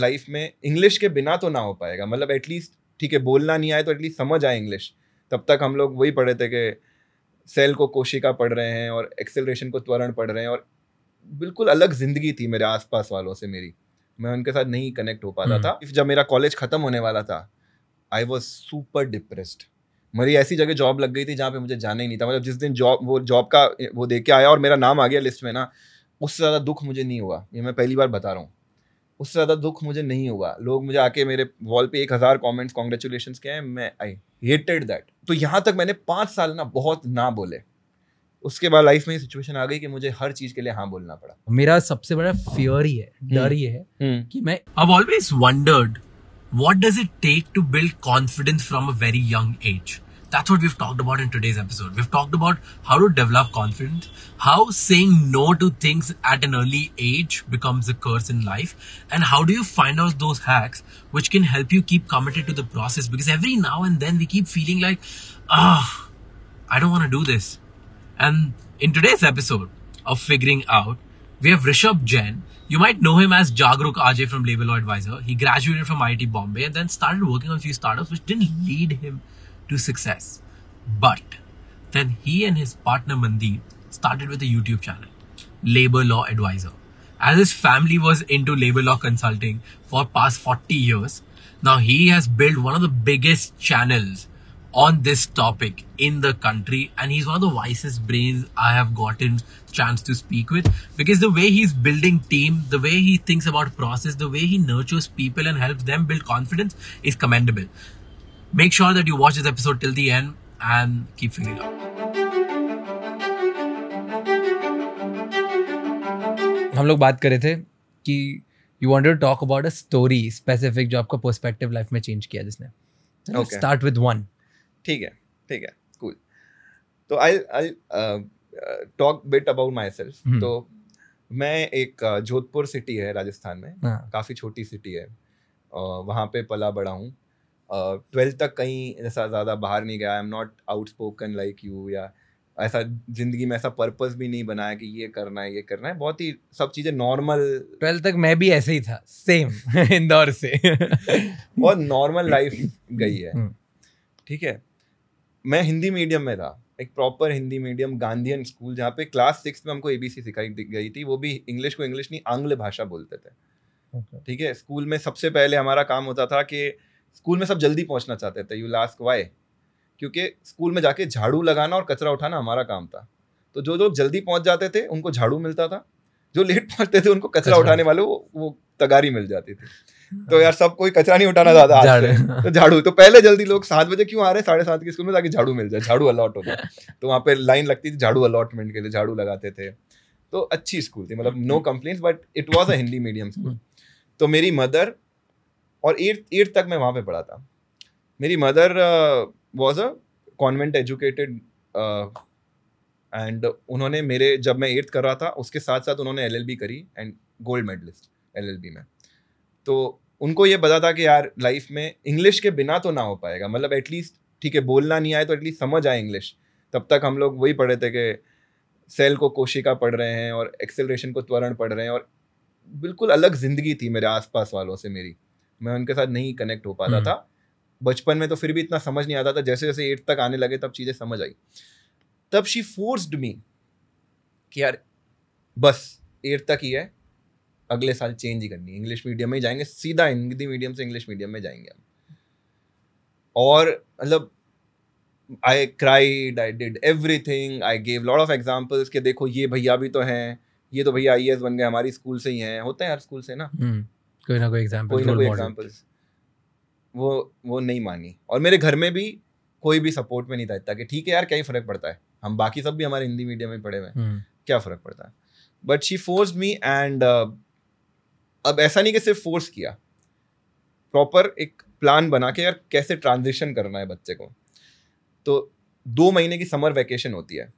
Life में English के बिना तो ना हो पाएगा मतलब एटलीस्ट ठीक है बोलना नहीं आए तो एटलीस्ट समझ आए इंग्लिश तब तक हम लोग वही पढ़े थे कि सेल को कोशिका पढ़ रहे हैं और एक्सेलरेशन को त्वरण पढ़ रहे हैं और बिल्कुल अलग ज़िंदगी थी मेरे आसपास वालों से मेरी मैं उनके साथ नहीं कनेक्ट हो पाता हम्म। था जब मेरा कॉलेज ख़त्म होने वाला था आई वॉज सुपर डिप्रेस्ड मेरी ऐसी जगह जॉब लग गई थी जहाँ पे मुझे जाना ही नहीं था मतलब जिस दिन जॉब वो जॉब का वो दे के आया और मेरा नाम आ गया लिस्ट में ना उससे ज़्यादा दुख मुझे नहीं हुआ ये मैं पहली बार बता रहा हूँ उससे ज़्यादा दुख मुझे नहीं हुआ लोग मुझे आके मेरे वॉल पे एक हज़ार कॉमेंट्स कॉन्ग्रेचुलेशन के हैं मैं आई हेटेड दैट तो यहाँ तक मैंने पाँच साल ना बहुत ना बोले उसके बाद लाइफ में सिचुएशन आ गई कि मुझे हर चीज के लिए हाँ बोलना पड़ा मेरा सबसे बड़ा फियर ही है हम्म। डर ये है हम्म। कि मैं I always wondered what does it take to build confidence from a very young age That's what we've talked about in today's episode. We've talked about how to develop confidence, how saying no to things at an early age becomes a curse in life, and how do you find out those hacks which can help you keep committed to the process because every now and then we keep feeling like, ah, oh, I don't want to do this. And in today's episode of Figuring Out, we have Rishabh Jain. You might know him as Jagruk Ajay from Label Law Advisor. He graduated from IIT Bombay and then started working on a few startups which didn't lead him to success. But then he and his partner Mandeep started with a YouTube channel, Labor Law Advisor. As his family was into labor law consulting for past 40 years, now he has built one of the biggest channels on this topic in the country and he's one of the wisest brains I have gotten chance to speak with because the way he's building team, the way he thinks about process, the way he nurtures people and helps them build confidence is commendable. Make sure that you watch this episode till the end and keep figuring out. हम लोग बात कर रहे थे कि you want to talk about a story specific जो आपका perspective life में चेंज किया जिसने स्टार्ट विद वन ठीक है ठीक है कूल तो I I talk bit about myself तो मैं एक uh, जोधपुर सिटी है राजस्थान में हाँ। काफ़ी छोटी सिटी है वहाँ पे पला बड़ा हूँ ट्वेल्थ uh, तक कहीं ऐसा ज़्यादा बाहर नहीं गया I am not outspoken like you या ऐसा जिंदगी में ऐसा पर्पज़ भी नहीं बनाया कि ये करना है ये करना है बहुत ही सब चीज़ें नॉर्मल ट्वेल्थ तक मैं भी ऐसे ही था सेम इंदौर से बहुत नॉर्मल लाइफ गई है हम्म। ठीक है मैं हिंदी मीडियम में था एक proper Hindi medium Gandhi school जहाँ पे क्लास सिक्स में हमको ए बी सी सिखाई गई थी वो भी इंग्लिश को इंग्लिश नहीं आंग्ल भाषा बोलते थे ठीक okay. है स्कूल में सबसे पहले हमारा काम होता था कि स्कूल में सब जल्दी पहुंचना चाहते थे यू लास्ट वाई क्योंकि स्कूल में जाके झाड़ू लगाना और कचरा उठाना हमारा काम था तो जो लोग जल्दी पहुंच जाते थे उनको झाड़ू मिलता था जो लेट पहुंचते थे उनको कचरा उठाने वाले वो वो तगारी मिल जाती थी तो हाँ। यार सब कोई कचरा नहीं उठाना ज्यादा तो झाड़ू तो पहले जल्दी लोग सात बजे क्यों आ रहे साढ़े सात के स्कूल में ताकि झाड़ू मिल जाए झाड़ू अलॉट होता तो वहाँ पे लाइन लगती थी झाड़ू अलॉटमेंट के लिए झाड़ू लगाते थे तो अच्छी स्कूल थी मतलब no complain but it was a Hindi medium school तो मेरी मदर और एट एट तक मैं वहाँ पे पढ़ा था मेरी mother was a convent educated and उन्होंने मेरे जब मैं एट्थ कर रहा था उसके साथ साथ उन्होंने एल करी एंड गोल्ड मेडलिस्ट बी में तो उनको ये पता था कि यार लाइफ में इंग्लिश के बिना तो ना हो पाएगा मतलब एटलीस्ट ठीक है बोलना नहीं आए तो एटलीस्ट समझ आए इंग्लिश तब तक हम लोग वही पढ़े थे कि सेल को कोशिका पढ़ रहे हैं और एक्सेलरेशन को त्वरण पढ़ रहे हैं और बिल्कुल अलग ज़िंदगी थी मेरे आसपास वालों से मेरी मैं उनके साथ नहीं कनेक्ट हो पाता हम्म। था बचपन में तो फिर भी इतना समझ नहीं आता था जैसे जैसे एट तक आने लगे तब चीज़ें समझ आई तब शी फोर्स्ड मी कि यार बस एट तक ही है अगले साल चेंज ही करनी है इंग्लिश मीडियम में जाएंगे सीधा हिंदी मीडियम से इंग्लिश मीडियम में जाएंगे हम और मतलब I cried I did everything I gave lot of examples के देखो ये भैया भी तो हैं ये तो भैया आई बन गए हमारी स्कूल से ही हैं होते हैं हर स्कूल से ना hmm. कोई ना कोई एग्जाम्पल कोई ना कोई एग्जाम्पल्स वो वो नहीं मानी और मेरे घर में भी कोई भी सपोर्ट में नहीं था इतना कि ठीक है यार क्या ही फर्क पड़ता है हम बाकी सब भी हमारे हिंदी मीडियम में पढ़े हुए हैं हम्म। क्या फर्क पड़ता है but she force me and अब ऐसा नहीं कि सिर्फ फोर्स किया प्रॉपर एक प्लान बना के यार कैसे ट्रांजिशन करना है बच्चे को तो दो महीने की समर वैकेशन होती है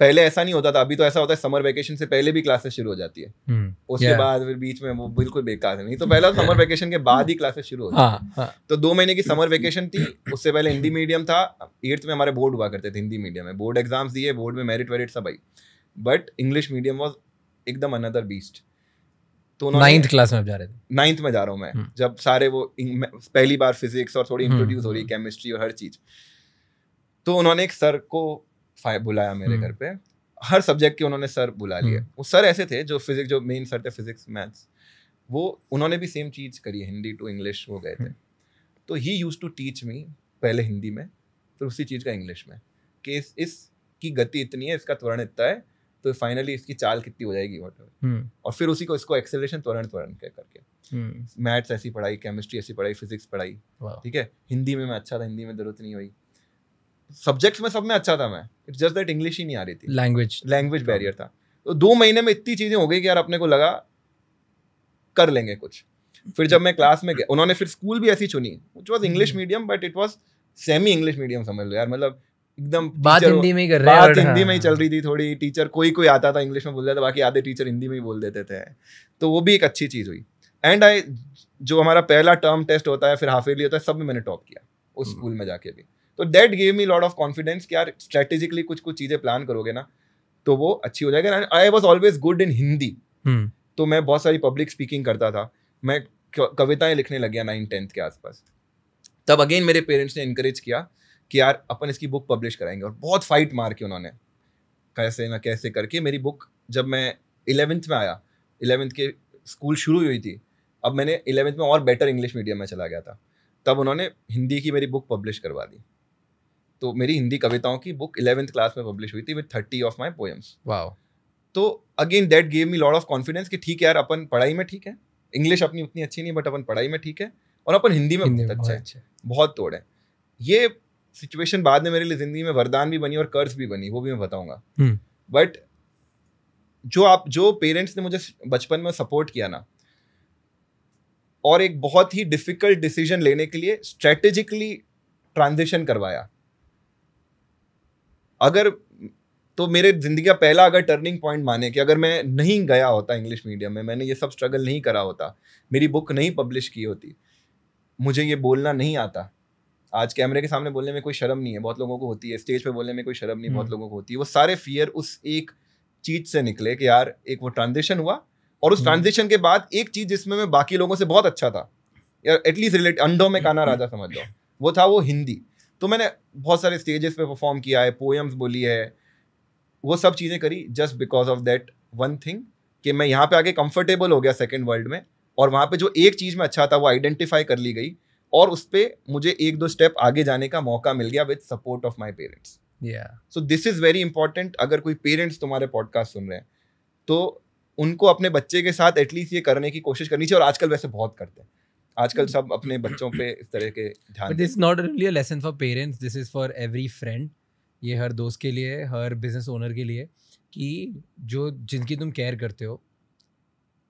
पहले ऐसा नहीं होता था अभी तो ऐसा होता है समर वेकेशन से पहले भी क्लासेस शुरू हो जाती है hmm. उसके yeah. बाद फिर बीच में वो बिल्कुल बेकार है नहीं तो पहला समर वेकेशन के बाद ही क्लासेस शुरू हो जाती हाँ, हाँ। तो दो महीने की समर वेकेशन थी उससे पहले हिंदी मीडियम था एट्थ में हमारे बोर्ड हुआ करते थे हिंदी मीडियम में बोर्ड एग्जाम्स दिए बोर्ड में मेरिट वेरिट सब आई बट इंग्लिश मीडियम वॉज एकदम अनदर बीस्ट तो नाइन्थ क्लास में जा रहे थे नाइन्थ में जा रहा हूँ मैं हम्म। जब सारे वो पहली बार फिजिक्स और थोड़ी इंट्रोड्यूस हम्म, हो रही केमिस्ट्री और हर चीज तो उन्होंने एक सर को बुलाया मेरे हम्म। घर पे हर सब्जेक्ट के उन्होंने सर बुला लिए हम्म। वो सर ऐसे थे जो फिजिक्स जो मेन सर थे फिजिक्स मैथ्स वो उन्होंने भी सेम चीज़ करी हिंदी टू इंग्लिश वो गए थे हम्म। तो he use to teach me पहले हिंदी में फिर उसी चीज़ का इंग्लिश में कि इस इसकी गति इतनी है इसका त्वरण इतना है तो फाइनली इसकी चाल कितनी हो जाएगी वॉट hmm. और फिर उसी को इसको एक्सेलरेशन त्वरण त्वरण करके मैथ्स hmm. ऐसी पढ़ाई केमिस्ट्री ऐसी पढ़ाई फिजिक्स पढ़ाई ठीक है हिंदी में मैं अच्छा था हिंदी में जरूरत नहीं हुई सब्जेक्ट्स में सब में अच्छा था मैं इट्स जस्ट दैट इंग्लिश ही नहीं आ रही थी लैंग्वेज लैंग्वेज बैरियर था तो दो महीने में इतनी चीज़ें हो गई कि यार अपने को लगा कर लेंगे कुछ फिर जब मैं क्लास में गया उन्होंने फिर स्कूल भी ऐसी चुनी which was English medium but it was semi English medium समझ लो यार मतलब एकदम बात हिंदी में ही कर रहे बात हिंदी हाँ। में ही हाँ। चल रही थी थोड़ी टीचर कोई कोई आता था इंग्लिश में बोल देता बाकी आधे टीचर हिंदी में ही बोल देते थे तो वो भी एक अच्छी चीज़ हुई एंड आई जो हमारा पहला टर्म टेस्ट होता है फिर हाफ ईयरली होता है सब में मैंने टॉप किया उस स्कूल hmm. में जाके भी तो that gave me lot of confidence कि यार स्ट्रेटेजिकली कुछ कुछ चीज़ें प्लान करोगे ना तो वो अच्छी हो जाएगी and I was always good in Hindi तो मैं बहुत सारी पब्लिक स्पीकिंग करता था मैं कविताएं लिखने लग गया नाइन टेंथ के आसपास तब अगेन मेरे पेरेंट्स ने इनक्रेज किया कि यार अपन इसकी बुक पब्लिश कराएंगे और बहुत फाइट मार के उन्होंने कैसे ना कैसे करके मेरी बुक जब मैं इलेवेंथ में आया इलेवेंथ के स्कूल शुरू हुई थी अब मैंने इलेवेंथ में और बेटर इंग्लिश मीडियम में चला गया था तब उन्होंने हिंदी की मेरी बुक पब्लिश करवा दी तो मेरी हिंदी कविताओं की बुक इलेवेंथ क्लास में पब्लिश हुई थी with thirty of my poems wow तो again that gave me lot of confidence कि ठीक है यार अपन पढ़ाई में ठीक है इंग्लिश अपनी उतनी अच्छी नहीं बट अपन पढ़ाई में ठीक है और अपन हिंदी में बहुत अच्छा है बहुत तोड़ है ये सिचुएशन बाद में मेरे लिए जिंदगी में वरदान भी बनी और कर्ज भी बनी वो भी मैं बताऊंगा बट hmm. जो आप जो पेरेंट्स ने मुझे बचपन में सपोर्ट किया ना और एक बहुत ही डिफिकल्ट डिसीजन लेने के लिए स्ट्रेटेजिकली ट्रांजिशन करवाया अगर तो मेरे ज़िंदगी का पहला अगर टर्निंग पॉइंट माने कि अगर मैं नहीं गया होता इंग्लिश मीडियम में मैंने ये सब स्ट्रगल नहीं करा होता मेरी बुक नहीं पब्लिश की होती मुझे ये बोलना नहीं आता आज कैमरे के सामने बोलने में कोई शर्म नहीं है बहुत लोगों को होती है स्टेज पे बोलने में कोई शर्म नहीं बहुत हम्म। लोगों को होती है वो सारे फियर उस एक चीज से निकले कि यार एक वो ट्रांजेक्शन हुआ और उस ट्रांजेक्शन हम्म। के बाद एक चीज जिसमें मैं बाकी लोगों से बहुत अच्छा था यार एटलीस्ट रिलेट अंडों में काना राजा समझ लो वो था वो हिंदी तो मैंने बहुत सारे स्टेजेस पे परफॉर्म किया है पोएम्स बोली है वो सब चीज़ें करी just because of that one thing कि मैं यहाँ पे आके कंफर्टेबल हो गया सेकेंड वर्ल्ड में और वहाँ पे जो एक चीज़ में अच्छा था वो आइडेंटिफाई कर ली गई और उस पर मुझे एक दो स्टेप आगे जाने का मौका मिल गया with support of my parents so this is very important अगर कोई पेरेंट्स तुम्हारे पॉडकास्ट सुन रहे हैं तो उनको अपने बच्चे के साथ एटलीस्ट ये करने की कोशिश करनी चाहिए और आजकल वैसे बहुत करते हैं आजकल सब अपने बच्चों पे इस तरह के ध्यान this not only lesson for parents this is for every friend ये हर दोस्त के लिए हर बिजनेस ओनर के लिए कि जो जिनकी तुम केयर करते हो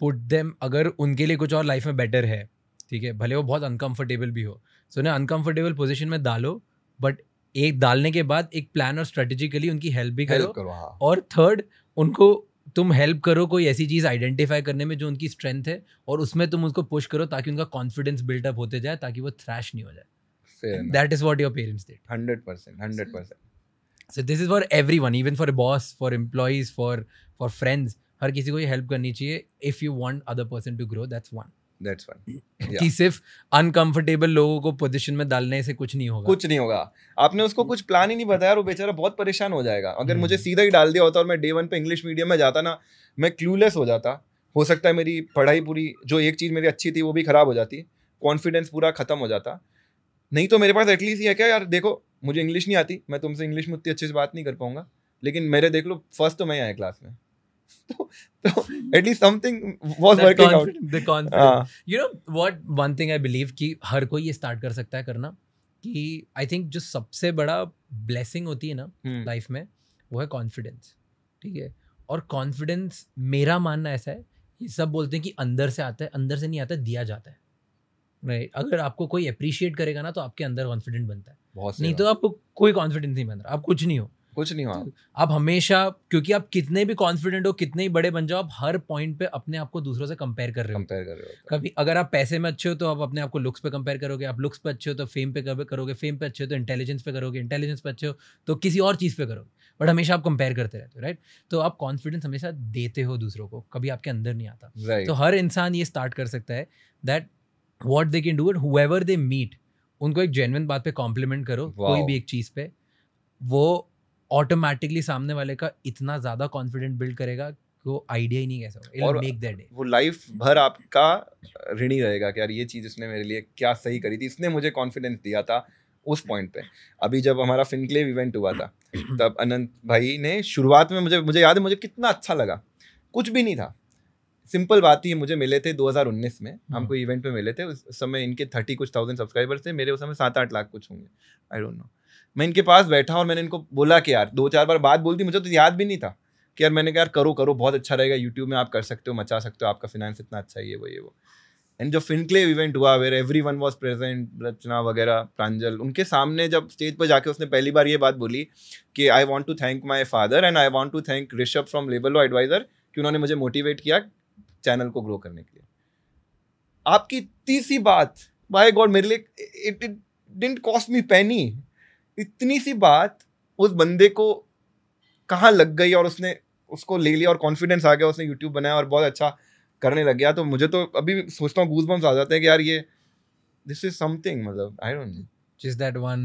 पुट देम अगर उनके लिए कुछ और लाइफ में बेटर है ठीक है भले वो बहुत अनकंफर्टेबल भी हो सो so, ना अनकंफर्टेबल पोजिशन में डालो बट एक डालने के बाद एक प्लान और स्ट्रेटेजिकली उनकी हेल्प भी करो, करो हाँ। और थर्ड उनको तुम हेल्प करो कोई ऐसी चीज़ आइडेंटिफाई करने में जो उनकी स्ट्रेंथ है और उसमें तुम उसको पुश करो ताकि उनका कॉन्फिडेंस बिल्डअप होते जाए ताकि वो थ्रैश नहीं हो जाए that is what your parents did hundred percent hundred percent so this is for everyone even for boss for employees for for friends हर किसी को ये हेल्प करनी चाहिए if you want other person to grow that's one that's one कि सिर्फ uncomfortable लोगों को पोजीशन में डालने से कुछ नहीं होगा कुछ नहीं होगा आपने उसको कुछ प्लान ही नहीं बताया और वो बेचारा बहुत परेशान हो जाएगा अगर मुझे हम्म। सीधा ही डाल दिया होता और मैं डे वन पे इंग्लिश मीडियम में जाता ना मैं क्लूलेस हो जाता हो सकता है मेरी पढ़ाई पूरी जो एक चीज़ मेरी अच्छी थी वो भी ख़राब हो जाती कॉन्फिडेंस पूरा ख़त्म हो जाता नहीं तो मेरे पास एटलीस्ट ये है क्या यार देखो मुझे इंग्लिश नहीं आती मैं तुमसे इंग्लिश में उतनी अच्छे से बात नहीं कर पाऊंगा लेकिन मेरे देख लो फर्स्ट तो मैं आया क्लास में हर कोई ये स्टार्ट कर सकता है करना कि आई थिंक जो सबसे बड़ा ब्लेसिंग होती है ना लाइफ hmm. में वो है कॉन्फिडेंस ठीक है और कॉन्फिडेंस मेरा मानना ऐसा है ये सब बोलते हैं कि अंदर से आता है अंदर से नहीं आता दिया जाता है राइट अगर आपको कोई अप्रिशिएट करेगा ना तो आपके अंदर कॉन्फिडेंट बनता है नहीं तो आपको कोई कॉन्फिडेंस नहीं बन रहा आप कुछ नहीं हो कुछ नहीं हुआ तो आप हमेशा क्योंकि आप कितने भी कॉन्फिडेंट हो कितने ही बड़े बन जाओ आप हर पॉइंट पे अपने आप को दूसरों से कंपेयर कर रहे हो कंपेयर कर रहे हो कभी अगर आप पैसे में अच्छे हो तो आप अपने आप को लुक्स पे कंपेयर करोगे आप लुक्स पे अच्छे हो तो फेम पे करोगे फेम पे अच्छे हो तो इंटेलिजेंस पे करोगे इंटेलिजेंस पे अच्छे हो तो किसी और चीज़ पे करोगे बट हमेशा आप कंपेयर करते रहते हो राइट तो आप कॉन्फिडेंस हमेशा देते हो दूसरों को कभी आपके अंदर नहीं आता तो हर इंसान ये स्टार्ट कर सकता है that what they can do it however they meet उनको एक जेनविन बात पे कॉम्प्लीमेंट करो कोई भी एक चीज़ पे वो ऑटोमेटिकली सामने वाले का इतना ज्यादा कॉन्फिडेंट बिल्ड करेगा कि वो आइडिया ही नहीं कैसा होगा और मेक दैट डे वो लाइफ भर आपका ऋणी रहेगा कि यार ये चीज़ इसने मेरे लिए क्या सही करी थी इसने मुझे कॉन्फिडेंस दिया था उस पॉइंट पे अभी जब हमारा फिनक्लेव इवेंट हुआ था तब अनंत भाई ने शुरुआत में मुझे मुझे याद है मुझे कितना अच्छा लगा कुछ भी नहीं था सिंपल बात ही मुझे मिले थे 2019 में हम्म। हमको इवेंट पे मिले थे उस समय इनके थर्टी कुछ थाउजेंड सब्सक्राइबर्स थे मेरे उस समय सात आठ लाख कुछ होंगे आई डोंट नो मैं इनके पास बैठा और मैंने इनको बोला कि यार दो चार बार बात बोल दी मुझे तो याद भी नहीं था कि यार मैंने कहा यार करो करो बहुत अच्छा रहेगा यूट्यूब में आप कर सकते हो मचा सकते हो आपका फिनेंस इतना अच्छा ही है वो ये वो एंड जो फिनक्लेव इवेंट हुआ where everyone was present Rachna वगैरह प्रांजल उनके सामने जब स्टेज पर जाके उसने पहली बार ये बात बोली कि I want to thank my father and I want to thank Rishabh from labour law advisor कि उन्होंने मुझे मोटिवेट किया चैनल को ग्रो करने के लिए आपकी तीसरी बात बाय गॉड मेरे लिए it it didn't cost me penny इतनी सी बात उस बंदे को कहाँ लग गई और उसने उसको ले लिया और कॉन्फिडेंस आ गया उसने यूट्यूब बनाया और बहुत अच्छा करने लग गया तो मुझे तो अभी सोचता हूँ गूज बम्स आ जाते हैं कि यार ये दिस इज समथिंग मतलब I don't know just that one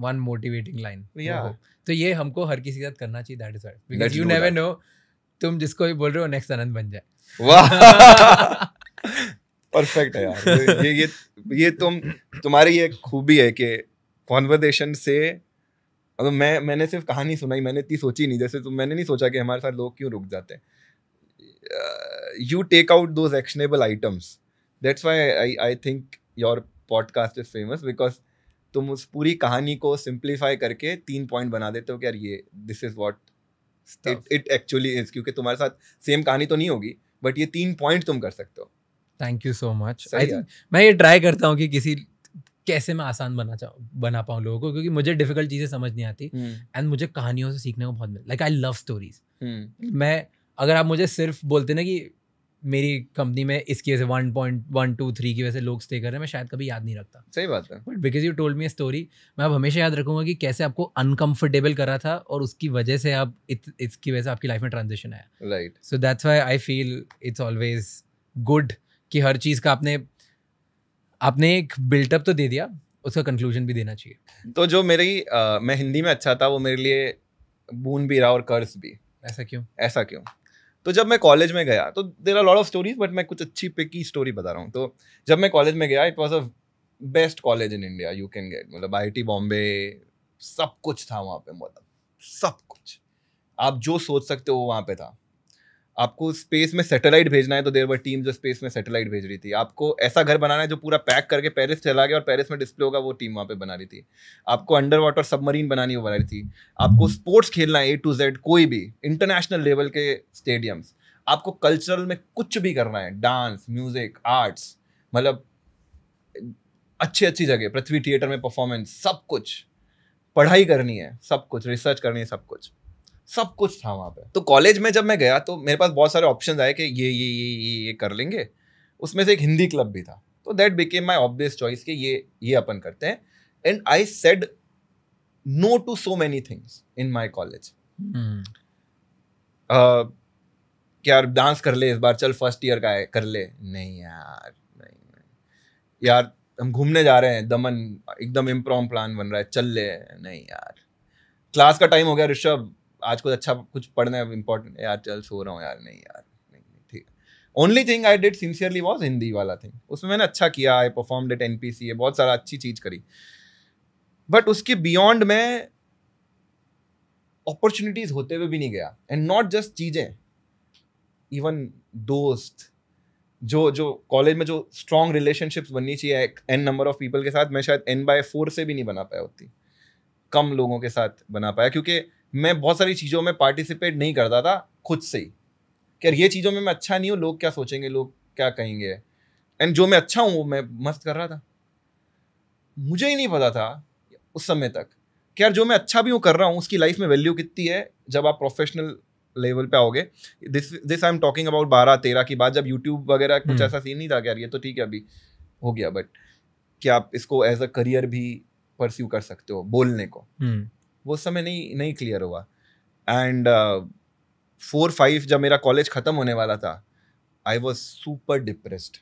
one motivating line तो ये हमको हर किसी के साथ करना चाहिए that is because you never know तुम जिसको भी बोल रहे हो नेक्स्ट आनंद बन जाए वाह परफेक्ट है यार ये ये ये तुम तुम्हारी ये खूबी है कि कॉन्वर्जेशन से मतलब मैं मैंने सिर्फ कहानी सुनाई मैंने इतनी सोची नहीं जैसे तो मैंने नहीं सोचा कि हमारे साथ लोग क्यों रुक जाते you take out those actionable items that's why I I think your podcast is famous because तुम उस पूरी कहानी को सिंप्लीफाई करके तीन पॉइंट बना देते हो कि यार ये this is what it it actually is क्योंकि तुम्हारे साथ सेम कहानी तो नहीं होगी बट ये तीन पॉइंट तुम कर सकते हो थैंक यू सो मच मैं ये ट्राई करता हूँ कि किसी कैसे मैं आसान बना चाहूँ बना पाऊँ लोगों को क्योंकि मुझे डिफिकल्ट चीज़ें समझ नहीं आती एंड हम्म। मुझे कहानियों से सीखने को बहुत मिलता लाइक आई लव स्टोरीज मैं अगर आप मुझे सिर्फ बोलते ना कि मेरी कंपनी में इसकी वजह से one point one two three की वजह से लोग स्टे कर रहे हैं मैं शायद कभी याद नहीं रखता सही बात है but because you told me story मैं अब हमेशा याद रखूंगा कि कैसे आपको अनकंफर्टेबल करा था और उसकी वजह से आप इत, इसकी वजह से आपकी लाइफ में ट्रांजेक्शन आया right so that's why I feel it's always good कि हर चीज़ का आपने आपने एक बिल्टअप तो दे दिया उसका कंक्लूजन भी देना चाहिए तो जो मेरी आ, मैं हिंदी में अच्छा था वो मेरे लिए बून भी रहा और कर्ज भी ऐसा क्यों ऐसा क्यों तो जब मैं कॉलेज में गया तो there are lot of stories but मैं कुछ अच्छी पिकी स्टोरी बता रहा हूँ तो जब मैं कॉलेज में गया it was a best college in India you can get मतलब आई बॉम्बे सब कुछ था वहाँ पे मतलब सब कुछ आप जो सोच सकते हो वो वहाँ पे था आपको स्पेस में सैटेलाइट भेजना है तो देर वर टीम जो स्पेस में सैटेलाइट भेज रही थी आपको ऐसा घर बनाना है जो पूरा पैक करके पेरिस चला गया और पेरिस में डिस्प्ले होगा वो टीम वहाँ पे बना रही थी आपको अंडर वाटर सबमरीन बनानी वो बना रही थी आपको स्पोर्ट्स खेलना है ए टू जेड कोई भी इंटरनेशनल लेवल के स्टेडियम्स आपको कल्चरल में कुछ भी करना है डांस म्यूजिक आर्ट्स मतलब अच्छी अच्छी जगह पृथ्वी थिएटर में परफॉर्मेंस सब कुछ पढ़ाई करनी है सब कुछ रिसर्च करनी है सब कुछ सब कुछ था वहाँ पे तो कॉलेज में जब मैं गया तो मेरे पास बहुत सारे ऑप्शन आए कि ये ये ये ये ये कर लेंगे उसमें से एक हिंदी क्लब भी था तो that became my obvious choice कि ये ये अपन करते हैं and I said no to so many things in my college यार डांस कर ले इस बार चल फर्स्ट ईयर का है कर ले नहीं यार नहीं, नहीं। यार हम घूमने जा रहे हैं दमन एकदम इम्प्रॉम प्लान बन रहा है चल ले नहीं यार क्लास का टाइम हो गया ऋषभ आज कुछ अच्छा कुछ पढ़ना है इंपॉर्टेंट यार चल सो रहा हूँ यार नहीं यार only thing I did sincerely was Hindi वाला थिंग उसमें मैंने अच्छा किया I perform did N P C बहुत सारा अच्छी चीज़ करी बट उसके बियॉन्ड में अपॉर्चुनिटीज होते हुए भी नहीं गया एंड नॉट जस्ट चीज़ें इवन दोस्त जो जो कॉलेज में जो स्ट्रॉन्ग रिलेशनशिप्स बननी चाहिए एन नंबर ऑफ पीपल के साथ मैं शायद एन बाय फोर से भी नहीं बना पाया होती कम लोगों के साथ बना पाया क्योंकि मैं बहुत सारी चीज़ों में पार्टिसिपेट नहीं करता था खुद से ही कि यार ये चीज़ों में मैं अच्छा नहीं हूँ लोग क्या सोचेंगे लोग क्या कहेंगे एंड जो मैं अच्छा हूँ वो मैं मस्त कर रहा था मुझे ही नहीं पता था उस समय तक कि यार जो मैं अच्छा भी हूँ कर रहा हूँ उसकी लाइफ में वैल्यू कितनी है जब आप प्रोफेशनल लेवल पे आओगे this this I am talking about बारह तेरह की बात जब यूट्यूब वगैरह कुछ हम्म। ऐसा सीन नहीं था कि यार ये तो ठीक है अभी हो गया बट क्या आप इसको एज अ करियर भी परस्यू कर सकते हो बोलने को हम्म। वो समय नहीं नहीं क्लियर हुआ एंड फोर फाइव जब मेरा कॉलेज ख़त्म होने वाला था आई वॉज सुपर डिप्रेस्ड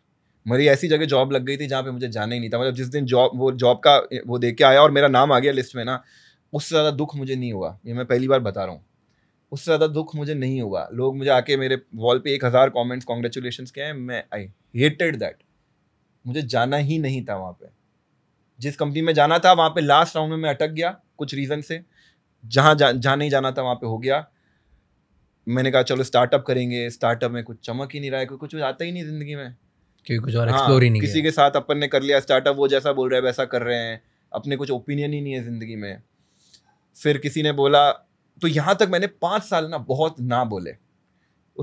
मेरी ऐसी जगह जॉब लग गई थी जहाँ पे मुझे जाना ही नहीं था मतलब जिस दिन जॉब वो जॉब का वो दे के आया और मेरा नाम आ गया लिस्ट में ना उससे ज़्यादा दुख मुझे नहीं हुआ ये मैं पहली बार बता रहा हूँ उससे ज़्यादा दुख मुझे नहीं हुआ लोग मुझे आके मेरे वॉल पे एक हज़ार कॉमेंट्स कॉन्ग्रेचुलेशन के हैं मैं आई हेटेड दैट मुझे जाना ही नहीं था वहाँ पर जिस कंपनी में जाना था वहाँ पर लास्ट राउंड में मैं अटक गया कुछ रीज़न से जहाँ जा, जहाँ नहीं जाना था वहाँ पे हो गया मैंने कहा चलो स्टार्टअप करेंगे स्टार्टअप में कुछ चमक ही नहीं रहा है कुछ कुछ आता ही नहीं जिंदगी में क्योंकि कुछ और हाँ, एक्सप्लोर ही नहीं किसी के साथ अपन ने कर लिया स्टार्टअप वो जैसा बोल रहे हैं वैसा कर रहे हैं अपने कुछ ओपिनियन ही नहीं है जिंदगी में फिर किसी ने बोला तो यहाँ तक मैंने पाँच साल ना बहुत ना बोले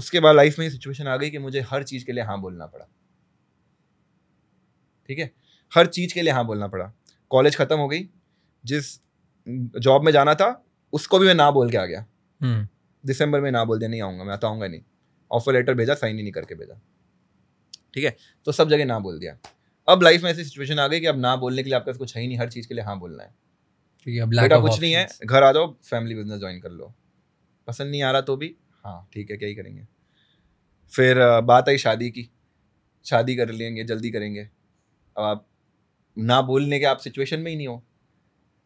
उसके बाद लाइफ में ये सिचुएशन आ गई कि मुझे हर चीज़ के लिए हाँ बोलना पड़ा ठीक है हर चीज़ के लिए हाँ बोलना पड़ा कॉलेज ख़त्म हो गई जिस जॉब में जाना था उसको भी मैं ना बोल के आ गया हम्म। दिसंबर में ना बोल दिया नहीं आऊँगा मैं तो आऊँगा नहीं ऑफर लेटर भेजा साइन ही नहीं करके भेजा ठीक है तो सब जगह ना बोल दिया अब लाइफ में ऐसी सिचुएशन आ गई कि अब ना बोलने के लिए आपके पास कुछ है ही नहीं हर चीज़ के लिए हाँ बोलना है अब बेटा कुछ नहीं है घर आ जाओ फैमिली बिजनेस ज्वाइन कर लो पसंद नहीं आ रहा तो भी हाँ ठीक है क्या ही करेंगे फिर बात आई शादी की शादी कर लेंगे जल्दी करेंगे अब आप ना बोलने के आप सिचुएशन में ही नहीं हो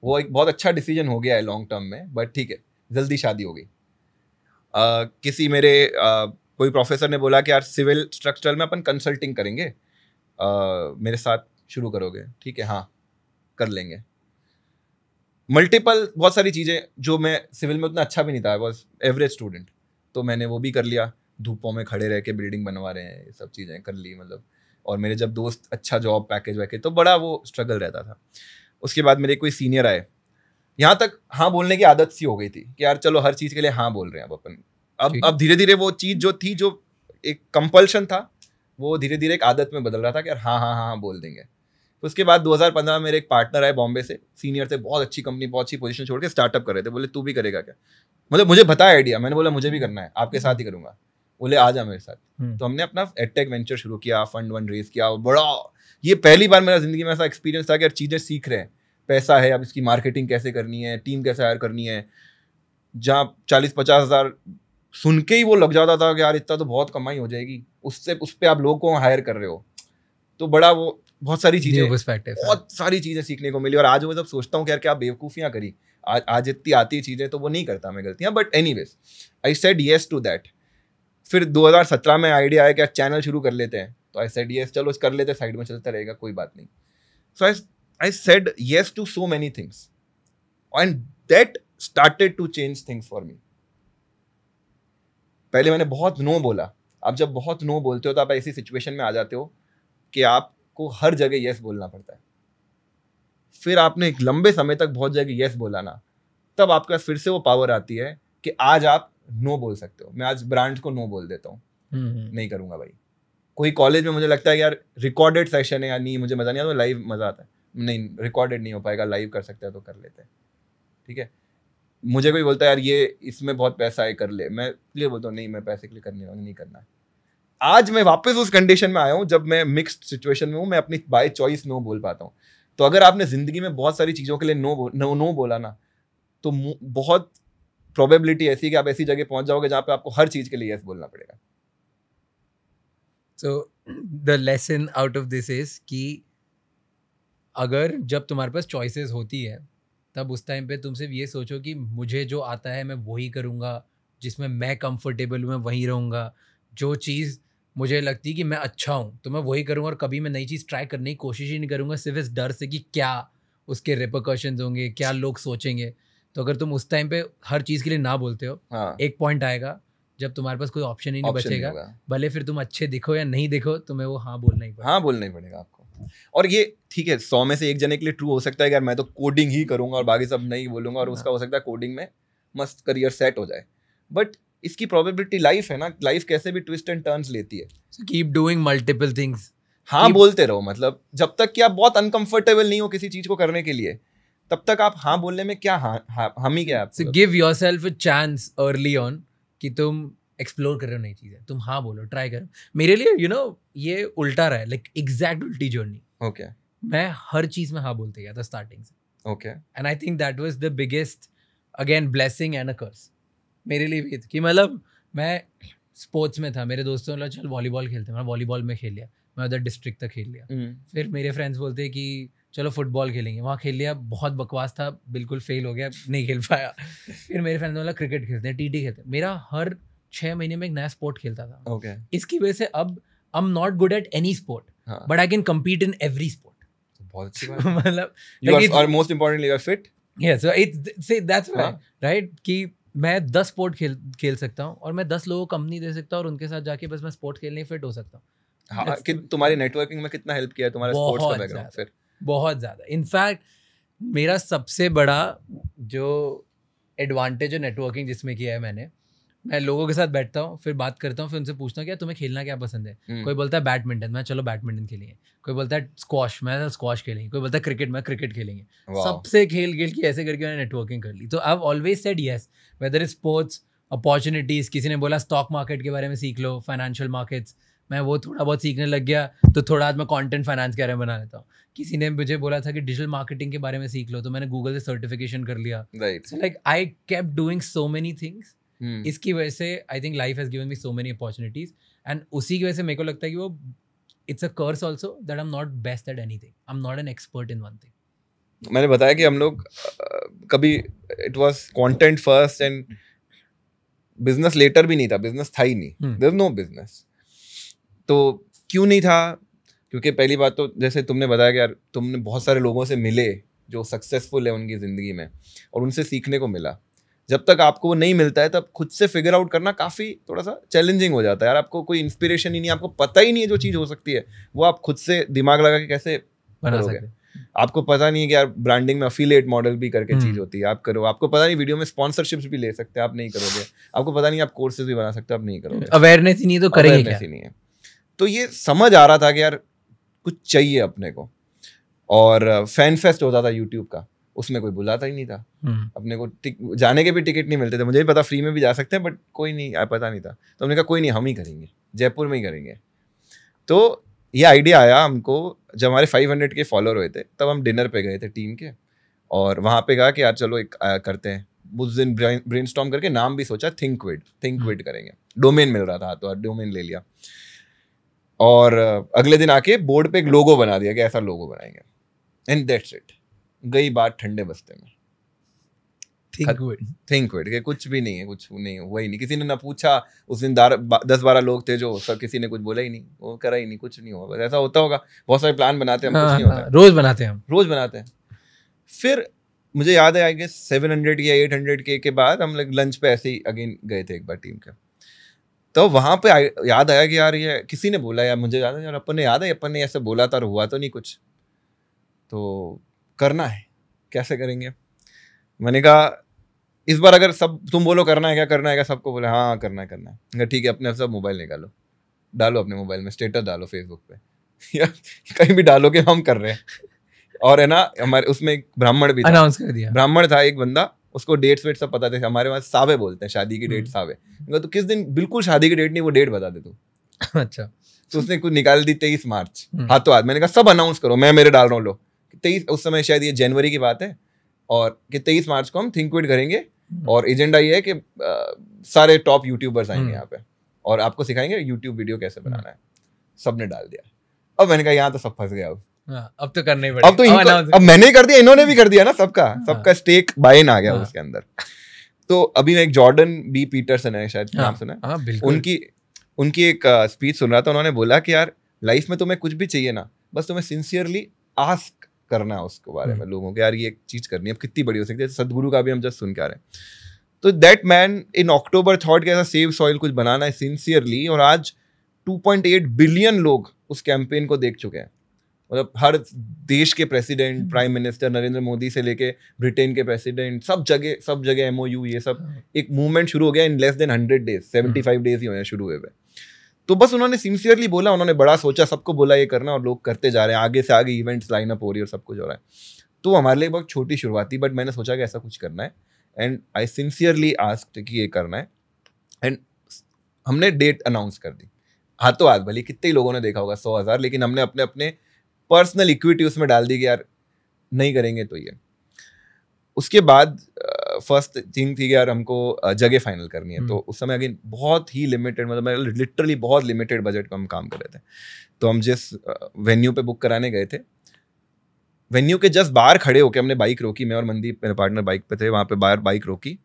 वो एक बहुत अच्छा डिसीजन हो गया है लॉन्ग टर्म में बट ठीक है जल्दी शादी हो गई uh, किसी मेरे uh, कोई प्रोफेसर ने बोला कि यार सिविल स्ट्रक्चरल में अपन कंसल्टिंग करेंगे uh, मेरे साथ शुरू करोगे ठीक है हाँ कर लेंगे मल्टीपल बहुत सारी चीज़ें जो मैं सिविल में उतना अच्छा भी नहीं था बस एवरेज स्टूडेंट तो मैंने वो भी कर लिया धूपों में खड़े रह के बिल्डिंग बनवा रहे हैं ये सब चीज़ें कर ली मतलब और मेरे जब दोस्त अच्छा जॉब पैकेज वैकेज तो बड़ा वो स्ट्रगल रहता था उसके बाद मेरे कोई सीनियर आए यहाँ तक हाँ बोलने की आदत सी हो गई थी कि यार चलो हर चीज़ के लिए हाँ बोल रहे हैं अब अपन अब अब धीरे धीरे वो चीज़ जो थी जो एक कंपल्शन था वो धीरे धीरे एक आदत में बदल रहा था कि यार हाँ हाँ हाँ हाँ बोल देंगे उसके बाद 2015 में मेरे एक पार्टनर आए बॉम्बे से सीनियर थे बहुत अच्छी कंपनी बहुत अच्छी पोजीशन छोड़ के स्टार्टअप कर रहे थे बोले तू भी करेगा क्या मतलब मुझे बताया आइडिया मैंने बोला मुझे भी करना है आपके साथ ही करूँगा बोले आ जा मेरे साथ हम्म। तो हमने अपना एडटेक वेंचर शुरू किया फंड वन रेज किया बड़ा ये पहली बार मेरा जिंदगी में ऐसा एक्सपीरियंस था कि यार चीज़ें सीख रहे हैं पैसा है अब इसकी मार्केटिंग कैसे करनी है टीम कैसे हायर करनी है जहाँ चालीस पचास हज़ार सुन के ही वो लग जाता था कि यार इतना तो बहुत कमाई हो जाएगी उससे उस पर आप लोगों को हायर कर रहे हो तो बड़ा वो बहुत सारी चीज़ें बहुत सारी चीज़ें सीखने को मिली और आज वो जब सोचता हूँ कि यार क्या बेवकूफ़ियाँ करी आज आज इतनी आती चीज़ें तो वो नहीं करता मैं गलतियाँ but anyways I said yes to that फिर 2017 में आइडिया आया कि चैनल शुरू कर लेते हैं तो आई सेड येस चलो कर लेते साइड में चलता रहेगा कोई बात नहीं so I I said yes to so many things and that started to change things for me पहले मैंने बहुत नो बोला आप जब बहुत नो बोलते हो तो आप ऐसी सिचुएशन में आ जाते हो कि आपको हर जगह येस बोलना पड़ता है फिर आपने एक लंबे समय तक बहुत जगह येस बोला ना तब आपका फिर से वो पावर आती है कि आज आप नो बोल सकते हो मैं आज ब्रांड को नो बोल देता हूँ हम्म। नहीं करूंगा भाई कोई कॉलेज में मुझे लगता है यार रिकॉर्डेड सेशन है या नहीं मुझे मज़ा नहीं आता लाइव मज़ा आता है नहीं रिकॉर्डेड नहीं हो पाएगा लाइव कर सकते हैं तो कर लेते हैं ठीक है मुझे कोई बोलता है यार ये इसमें बहुत पैसा है कर ले मैं क्लियर बोलता हूँ नहीं मैं पैसे के लिए करने वाला नहीं करना है आज मैं वापस उस कंडीशन में आया हूँ जब मैं मिक्सड सिचुएशन में हूँ मैं अपनी बाय चॉइस नो बोल पाता हूँ तो अगर आपने ज़िंदगी में बहुत सारी चीज़ों के लिए नो बो, नो नो बोला ना तो बहुत प्रोबेबिलिटी ऐसी कि आप ऐसी जगह पहुँच जाओगे जहाँ पे आपको हर चीज़ के लिए यस बोलना पड़ेगा so the lesson out of this is कि अगर जब तुम्हारे पास चॉइसेस होती है तब उस टाइम पे सिर्फ ये सोचो कि मुझे जो आता है मैं वही करूँगा जिसमें मैं कंफर्टेबल हूँ मैं वहीं रहूँगा जो चीज़ मुझे लगती है कि मैं अच्छा हूँ तो मैं वही करूँगा और कभी मैं नई चीज़ ट्राई करने की कोशिश ही नहीं करूँगा सिर्फ इस डर से कि क्या उसके रिपोकॉशन होंगे क्या लोग सोचेंगे तो अगर तुम उस टाइम पे हर चीज़ के लिए ना बोलते हो हाँ. एक पॉइंट आएगा जब तुम्हारे पास कोई ऑप्शन ही नहीं बचेगा भले फिर तुम अच्छे दिखो या नहीं दिखो तुम्हें वो हाँ बोलना ही हाँ बोलना ही पड़ेगा आपको और ये ठीक है सौ में से एक जने के लिए ट्रू हो सकता है यार मैं तो कोडिंग ही करूंगा और बाकी सब नहीं बोलूंगा और हाँ। उसका हो सकता है कोडिंग में मस्त करियर सेट हो जाए बट इसकी प्रोबेबिलिटी लाइफ है ना लाइफ कैसे भी ट्विस्ट एंड टर्न्स लेती है कीप डूइंग मल्टीपल थिंग्स हाँ keep... बोलते रहो मतलब जब तक कि आप बहुत अनकंफर्टेबल नहीं हो किसी चीज को करने के लिए तब तक आप हाँ बोलने में क्या हाँ, हम हाँ, ही क्या give yourself a chance early on कि तुम एक्सप्लोर कर रहे हो नई चीज़ें तुम हाँ बोलो ट्राई करो मेरे लिए यू you नो know, ये उल्टा रहा है लाइक एग्जैक्ट उल्टी जर्नी ओके मैं हर चीज़ में हाँ बोलते गया था स्टार्टिंग से okay and I think that was the biggest again blessing and a curse मेरे लिए भी कि मतलब मैं स्पोर्ट्स में था मेरे दोस्तों ने चल वॉलीबॉल खेलते हैं मैं वॉलीबॉल में खेल लिया मैं उधर डिस्ट्रिक्ट तक खेल लिया mm. फिर मेरे फ्रेंड्स बोलते कि चलो फुटबॉल खेलेंगे वहाँ खेल लिया बहुत बकवास था बिल्कुल फेल हो गया नहीं खेल पाया फिर मेरे फ्रेंड ने बोला क्रिकेट खेलते हैं टी खेलते हैं मेरा हर छः महीने में एक नया स्पोर्ट खेलता था okay. इसकी वजह से अब I am not good at any sport but I can compete in every sport बहुत मतलब राइट हाँ। मैं दस स्पोर्ट खेल सकता हूँ और मैं दस लोगों को कंपनी दे सकता और उनके साथ बस मैं स्पोर्ट खेलने फिट हो सकता हूँ हाँ, तुम्हारी नेटवर्किंग में कितना बहुत ज़्यादा इनफैक्ट मेरा सबसे बड़ा जो एडवांटेज है नेटवर्किंग जिसमें किया है मैंने मैं लोगों के साथ बैठता हूँ फिर बात करता हूँ फिर उनसे पूछता हूँ क्या तुम्हें खेलना क्या पसंद है हम्म। कोई बोलता है बैडमिंटन मैं चलो बैडमिंटन खेलेंगे कोई बोलता है स्क्वाश मैं स्क्वाश तो खेलेंगे कोई बोलता है क्रिकेट मैं क्रिकेट खेलेंगे सबसे खेल खेल के ऐसे करके मैंने नेटवर्किंग कर ली तो I always said yes whether is sports opportunities किसी ने बोला स्टॉक मार्केट के बारे में सीख लो फाइनेंशियल मार्केट्स मैं वो थोड़ा बहुत सीखने लग गया तो थोड़ा आज मैं कंटेंट फाइनेंस के बारे में बना लेता हूँ किसी ने मुझे बोला था कि डिजिटल मार्केटिंग के बारे में सीख लो तो मैंने गूगल से सर्टिफिकेशन कर लिया like I keep doing so many things इसकी वजह से I think life has given me so many opportunities and उसी की वजह से मेरे को लगता है कि वो it's a curse also that I am not best at anything I am not an expert in one thing मैंने बताया कि हम लोग कभी it was content first and business later भी नहीं था बिजनेस था ही नहीं देर नो बिजनेस तो क्यों नहीं था क्योंकि पहली बात तो जैसे तुमने बताया कि यार तुमने बहुत सारे लोगों से मिले जो सक्सेसफुल है उनकी ज़िंदगी में और उनसे सीखने को मिला जब तक आपको वो नहीं मिलता है तब खुद से फिगर आउट करना काफ़ी थोड़ा सा चैलेंजिंग हो जाता है यार आपको कोई इंस्पिरेशन ही नहीं आपको पता ही नहीं है जो चीज़ हो सकती है वो आप खुद से दिमाग लगा के कैसे बना सकते आपको पता नहीं है कि यार ब्रांडिंग में अफिलेट मॉडल भी करके चीज़ हम्म। होती है आप करो आपको पता नहीं वीडियो में स्पॉन्सरशिप्स भी ले सकते हैं आप नहीं करोगे आपको पता नहीं आप कोर्सेज भी बना सकते हो आप नहीं करोगे अवेयरनेस ही नहीं है तो करेंगे ही नहीं है तो ये समझ आ रहा था कि यार कुछ चाहिए अपने को और फैन फेस्ट होता था यूट्यूब का उसमें कोई बुलाता ही नहीं था हम्म। अपने को जाने के भी टिकट नहीं मिलते थे मुझे भी पता फ्री में भी जा सकते हैं बट कोई नहीं पता नहीं था तो हमने कहा कोई नहीं हम ही करेंगे जयपुर में ही करेंगे तो ये आइडिया आया हमको जब हमारे हंड्रेड के फॉलोअर हुए थे तब हम डिनर पे गए थे टीम के और वहाँ पे कहा कि यार चलो एक आ, करते हैं उस दिन ब्रेन करके नाम भी सोचा थिंक विड थिंक विड करेंगे डोमेन मिल रहा था तो डोमेन ले लिया और अगले दिन आके बोर्ड पे एक लोगो बना दिया कि ऐसा लोगो बनाएंगे एंड दैट्स इट गई बात ठंडे बस्ते में थिंक वेट के कुछ भी नहीं है कुछ नहीं हुआ ही नहीं किसी ने ना पूछा उस दिन दार, दस बारह लोग थे जो सब किसी ने कुछ बोला ही नहीं वो करा ही नहीं कुछ नहीं हुआ बस ऐसा होता होगा बहुत सारे प्लान बनाते हैं हम कुछ हाँ, नहीं होता हाँ, रोज बनाते हैं हम रोज बनाते हैं फिर मुझे याद है आई गेस सेवन हंड्रेड या एट हंड्रेड के के बाद हम लोग लंच पे ऐसे ही अगेन गए थे एक बार टीम के तो वहाँ पे याद आया कि यार ये किसी ने बोला यार मुझे याद है यार अपन ने याद है अपन ने ऐसे बोला था और हुआ तो नहीं कुछ तो करना है कैसे करेंगे मैंने कहा इस बार अगर सब तुम बोलो करना है क्या करना है क्या सबको बोले हाँ, हाँ करना है करना है अगर ठीक है अपने सब मोबाइल निकालो डालो अपने मोबाइल में स्टेटस डालो फेसबुक पे या कहीं भी डालो कि हम कर रहे हैं और है ना हमारे उसमें एक ब्राह्मण भी था अनाउंस कर दिया ब्राह्मण था एक बंदा उसको डेट्स वेट सब पता थे हमारे वहाँ सावे बोलते हैं शादी की डेट हम्म। सावे तो किस दिन बिल्कुल शादी की डेट नहीं वो डेट बता दे तू अच्छा तो उसने कुछ निकाल दी तेईस मार्च हम्म। हाथों हाथ मैंने कहा सब अनाउंस करो मैं मेरे डाल रहा हूँ लो तेईस उस समय शायद ये जनवरी की बात है और कि तेईस मार्च को हम थिंक वेट करेंगे हम्म। और एजेंडा ये है कि आ, सारे टॉप यूट्यूबर्स आएंगे यहाँ पे और आपको सिखाएंगे यूट्यूब वीडियो कैसे बनाना है सब ने डाल दिया अब मैंने कहा यहाँ तो सब फंस गया अब हाँ, अब तो करना ही अब तो इनको, अब मैंने ही कर दिया इन्होंने भी कर दिया ना सबका हाँ। सबका स्टेक बाइन आ गया हाँ। उसके अंदर तो अभी मैं एक जॉर्डन बी पीटरसन है शायद नाम सुना उनकी उनकी एक स्पीच uh, सुन रहा था उन्होंने बोला कि यार लाइफ में तुम्हें कुछ भी चाहिए ना बस तुम्हें सिंसियरली आस्क करना है उसके बारे में लोगों के यार ये एक चीज़ करनी है अब कितनी बड़ी हो सकती है सदगुरु का भी हम जस्ट सुन के आ रहे हैं तो that man in October thought कैसा सेव सॉइल कुछ बनाना है सिंसियरली और आज 2.8 बिलियन लोग उस कैंपेन को देख चुके हैं मतलब हर देश के president prime minister Narendra Modi से लेके ब्रिटेन के प्रेसिडेंट सब जगह सब जगह एम ये सब हाँ। एक मूवमेंट शुरू हो गया in less than hundred days seventy five days ही हुए शुरू हुए हुए तो बस उन्होंने सिंसियरली बोला उन्होंने बड़ा सोचा सबको बोला ये करना और लोग करते जा रहे हैं आगे से आगे इवेंट्स लाइन अप हो रही है और सब कुछ हो रहा है तो हमारे लिए बहुत छोटी शुरुआत थी बट मैंने सोचा कि ऐसा कुछ करना है एंड आई सिंसियरली आस्क्ड कि ये करना है एंड हमने डेट अनाउंस कर दी हाथों हाथ भले कितने लोगों ने देखा होगा सौ हज़ार लेकिन हमने अपने अपने पर्सनल इक्विटी उसमें डाल दी कि यार नहीं करेंगे तो ये उसके बाद फर्स्ट थिंग थी कि यार हमको जगह फाइनल करनी है हम्म। तो उस समय अगेन बहुत ही लिमिटेड मतलब मैं लिटरली बहुत लिमिटेड बजट पर हम काम कर रहे थे तो हम जिस वेन्यू पे बुक कराने गए थे वेन्यू के जस्ट बाहर खड़े होकर हमने बाइक रोकी मैं और मंदीप मेरे पार्टनर बाइक पे थे वहाँ पे बाहर बाइक रोकी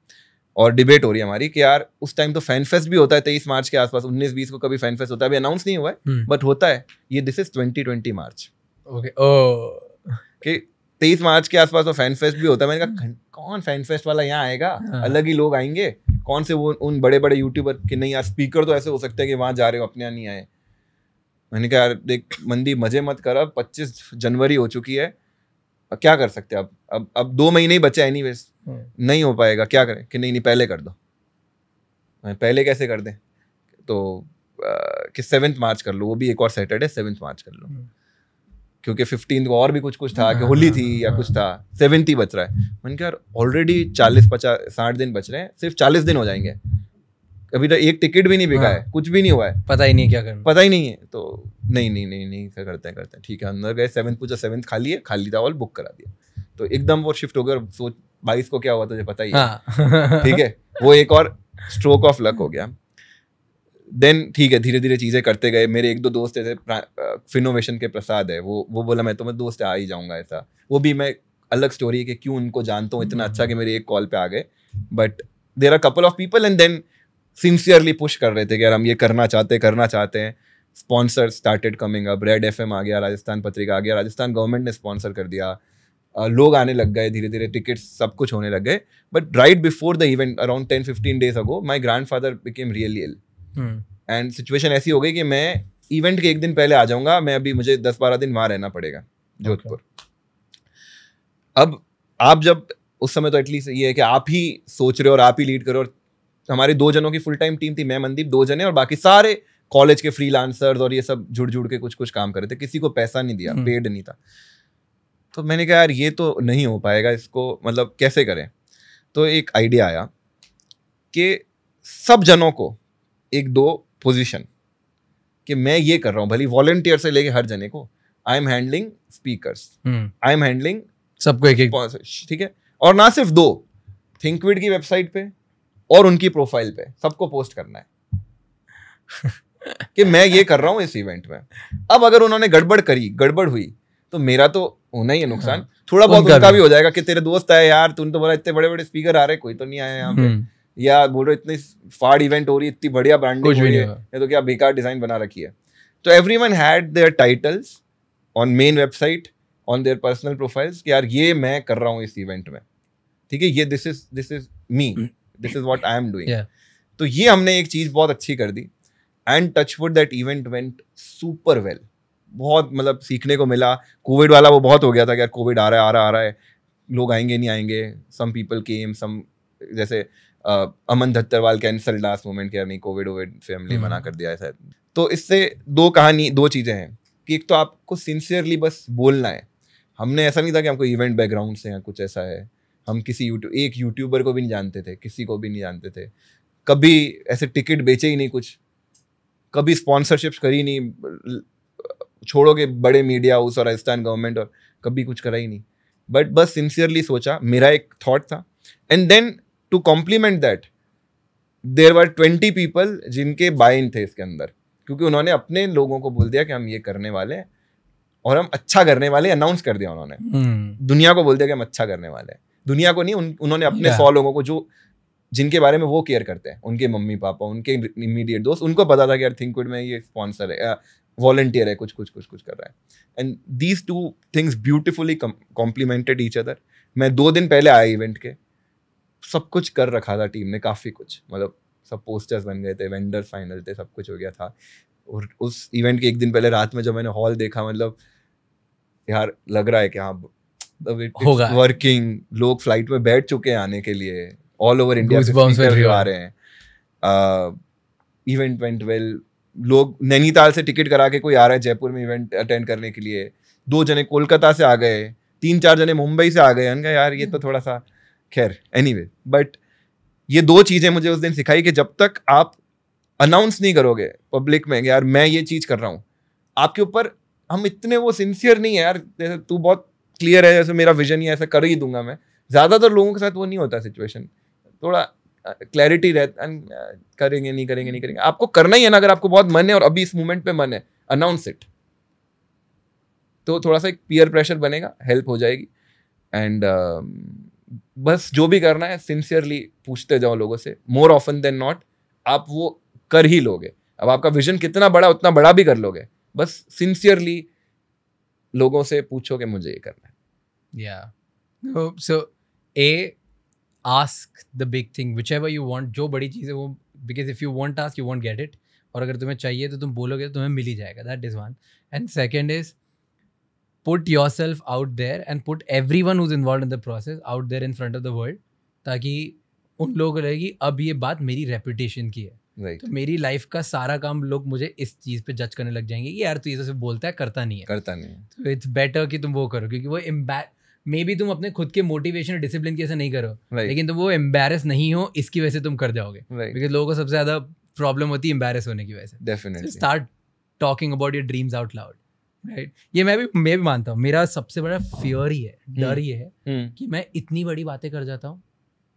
और डिबेट हो रही है हमारी कि यार उस टाइम तो फैन फेस्ट भी होता है तेईस मार्च के आसपास उन्नीस बीस को कभी फैन फेस्ट होता है अभी अनाउंस नहीं हुआ है बट हम्म। होता है ये this is twenty twenty March okay oh oh, कि तेईस मार्च के आसपास तो फैन फेस्ट भी होता है मैंने कहा कौन फैन फेस्ट वाला यहाँ आएगा हाँ। अलग ही लोग आएंगे कौन से वो उन बड़े बड़े यूट्यूबर के नहीं यार स्पीकर तो ऐसे हो सकते हैं कि वहाँ जा रहे हो अपने यहाँ नहीं आए मैंने कहा यार देख मंदी मजे मत कर अब पच्चीस जनवरी हो चुकी है क्या कर सकते अब अब अब दो महीने ही बचे एनी वेज हाँ। नहीं हो पाएगा क्या करें कि नहीं नहीं पहले कर दो पहले कैसे कर दें तो कि सेवन्थ मार्च कर लो वो भी एक और सैटरडे सेवन्थ मार्च कर लो हाँ। क्योंकि फिफ्टीन को तो और भी कुछ कुछ था कि होली थी या कुछ था सेवेंथ ही बच रहा है मैंने कहा ऑलरेडी चालीस पचास साठ दिन बच रहे हैं सिर्फ चालीस दिन हो जाएंगे अभी तो एक टिकट भी नहीं बिका है हाँ। कुछ भी नहीं हुआ है पता ही नहीं क्या करना पता ही नहीं है तो नहीं नहीं नहीं नहीं क्या करते हैं करते हैं ठीक है अंदर गए सेवन्थ पूछा सेवन्थ खाली है खाली था ऑल बुक करा दिया तो एकदम वो शिफ्ट होकर सोच बाईस को क्या हुआ तुझे पता ही हाँ। ठीक है वो एक और स्ट्रोक ऑफ लक हो गया देन ठीक है धीरे धीरे चीज़ें करते गए मेरे एक दो दोस्त ऐसे फिनोवेशन के प्रसाद है वो वो बोला मैं तो मैं दोस्त आ ही जाऊँगा ऐसा वो भी मैं अलग स्टोरी है कि क्यों उनको जानता हूँ इतना अच्छा कि मेरे एक कॉल पे आ गए but there are couple of people and then sincerely push कर रहे थे कि यार हम ये करना चाहते करना चाहते हैं स्पॉन्सर स्टार्टेड कमिंग अब रेड एफ आ गया राजस्थान पत्रिका आ गया राजस्थान गवर्नमेंट ने स्पॉन्सर कर दिया लोग आने लग गए धीरे धीरे टिकट्स सब कुछ होने लग गए but right before the event around ten fifteen days ago my grandfather became really and hmm. Situation ऐसी हो गई कि मैं इवेंट के एक दिन पहले आ जाऊंगा मैं अभी मुझे दस बारह दिन वहां रहना पड़ेगा जोधपुर अब आप जब उस समय तो एटलीस्ट ये है कि आप ही सोच रहे हो और आप ही लीड करो और हमारे दो जनों की फुल टाइम टीम थी मैं मंदीप दो जने और बाकी सारे कॉलेज के फ्री और ये सब जुड़ जुड़ के कुछ कुछ काम कर रहे थे किसी को पैसा नहीं दिया पेड हम्म। नहीं था तो मैंने कहा यार ये तो नहीं हो पाएगा इसको मतलब कैसे करें तो एक आइडिया आया कि सब जनों को एक दो पोजिशन कि मैं ये कर रहा हूँ भली वॉलेंटियर से लेके हर जने को I am handling speaker I am handling सबको एक एक ठीक है और ना सिर्फ दो थिंकविड की वेबसाइट पे और उनकी प्रोफाइल पे सबको पोस्ट करना है कि मैं ये कर रहा हूँ इस इवेंट में अब अगर उन्होंने गड़बड़ करी गड़बड़ हुई तो मेरा तो होना ही है नुकसान हाँ। थोड़ा बहुत उनका भी हो जाएगा कि तेरे दोस्त आए यार तूने तो बोला इतने बड़े बड़े स्पीकर आ रहे कोई तो नहीं आया यहाँ पे हम्म। या बोल रहे इतनी फाड़ इवेंट हो रही है इतनी बढ़िया ब्रांडिंग हो रही है तो क्या बेकार डिजाइन बना रखी है तो everyone had their titles on main website on their personal profiles कि यार ये मैं कर रहा हूँ इस इवेंट में ठीक है ये this is this is me this is what I am doing तो ये हमने एक चीज़ बहुत अच्छी कर दी and touch wood that event went super well बहुत मतलब सीखने को मिला कोविड वाला वो बहुत हो गया था कि यार कोविड आ रहा है आ रहा आ रहा है लोग आएंगे नहीं आएंगे सम पीपल केम सम जैसे Aman Dhattarwal cancel last moment के नहीं कोविड ओविड से हमने मना कर दिया है शायद तो इससे दो कहानी दो चीज़ें हैं कि एक तो आपको सिंसियरली बस बोलना है हमने ऐसा नहीं था कि हमको इवेंट बैकग्राउंड से या कुछ ऐसा है हम किसी यूट्यूब एक यूट्यूबर को भी नहीं जानते थे किसी को भी नहीं जानते थे कभी ऐसे टिकट बेचे ही नहीं कुछ कभी स्पॉन्सरशिप्स करी नहीं छोड़ोगे बड़े मीडिया हाउस और राजस्थान गवर्नमेंट और कभी कुछ करा ही नहीं बट बस सिंसियरली सोचा मेरा एक थाट था and then to compliment that there were twenty people जिनके बाइन थे इसके अंदर क्योंकि उन्होंने अपने लोगों को बोल दिया कि हम ये करने वाले हैं और हम अच्छा करने वाले अनाउंस कर दिया उन्होंने hmm. दुनिया को बोल दिया कि हम अच्छा करने वाले हैं दुनिया को नहीं उन, उन्होंने अपने सौ लोगों को जो जिनके बारे में वो केयर करते हैं उनके मम्मी पापा उनके इमीडिएट दोस्त उनको पता था कि यार वुड में ये स्पॉन्सर है वॉलेंटियर है कुछ कुछ कुछ कुछ कर रहा है and these two things beautifully complemented each other मैं दो दिन पहले आया इवेंट के सब कुछ कर रखा था टीम ने काफ़ी कुछ मतलब सब पोस्टर्स बन गए थे वेंडर फाइनल थे सब कुछ हो गया था और उस इवेंट के एक दिन पहले रात में जब मैंने हॉल देखा मतलब यार लग रहा है कि हाँ मतलब होगा वर्किंग लोग फ्लाइट में बैठ चुके हैं आने के लिए ऑल ओवर इंडिया आ रहे हैं इवेंट वेंट वेल लोग नैनीताल से टिकट करा के कोई आ रहा है जयपुर में इवेंट अटेंड करने के लिए दो जने कोलकाता से आ गए तीन चार जने मुंबई से आ गए यार ये तो हम्म। थोड़ा सा खैर एनी anyway, बट ये दो चीज़ें मुझे उस दिन सिखाई कि जब तक आप अनाउंस नहीं करोगे पब्लिक में यार मैं ये चीज़ कर रहा हूँ आपके ऊपर हम इतने वो सिंसियर नहीं है यार जैसे तू बहुत क्लियर है जैसे मेरा विजन ही ऐसा कर ही दूंगा मैं ज़्यादातर लोगों के साथ वो नहीं होता सिचुएशन थोड़ा क्लैरिटी रहता करेंगे नहीं करेंगे नहीं करेंगे आपको करना ही है ना अगर आपको बहुत मन है और अभी इस मोमेंट पे मन है अनाउंस इट तो थोड़ा सा एक पीयर प्रेशर बनेगा हेल्प हो जाएगी एंड uh, um, बस जो भी करना है सिंसियरली पूछते जाओ लोगों से मोर ऑफन देन नॉट आप वो कर ही लोगे अब आपका विजन कितना बड़ा उतना बड़ा भी कर लोगे बस सिंसियरली लोगों से पूछो कि मुझे ये करना है या so a ask the big thing whichever you want जो बड़ी चीज़ है वो because if you won't ask you won't get it और अगर तुम्हें चाहिए तो तुम बोलोगे तो तुम्हें मिल ही जाएगा that is one and second is put yourself out there and put everyone who's involved in the process out there in front of the world ताकि उन लोगों को लगे कि अब ये बात मेरी रेपुटेशन की है right. तो मेरी लाइफ का सारा काम लोग मुझे इस चीज़ पे जज करने लग जाएंगे कि यार तू ये सिर्फ बोलता है करता नहीं है करता नहीं तो इट्स बेटर कि तुम वो करो क्योंकि वो एम्बे मे बी तुम अपने खुद के मोटिवेशन और डिसिप्लिन की ऐसा नहीं करो right. लेकिन तुम वो एम्बेरस नहीं हो इसकी वजह से तुम कर जाओगे right. लोगों को सबसे ज़्यादा प्रॉब्लम होती है एम्बेरस होने की वजह से definitely start talking about your dreams out loud right ये मैं भी मैं भी मानता हूँ मेरा सबसे बड़ा फियर ही है हम्म। डर ये है हम्म। कि मैं इतनी बड़ी बातें कर जाता हूँ